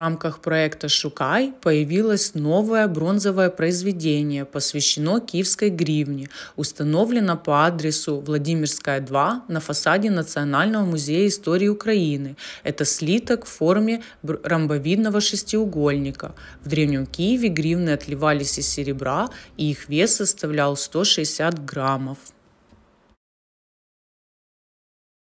В рамках проекта «Шукай» появилось новое бронзовое произведение, посвящено киевской гривне, установлено по адресу Владимирская, 2 на фасаде Национального музея истории Украины. Это слиток в форме ромбовидного шестиугольника. В Древнем Киеве гривны отливались из серебра, и их вес составлял 160 граммов.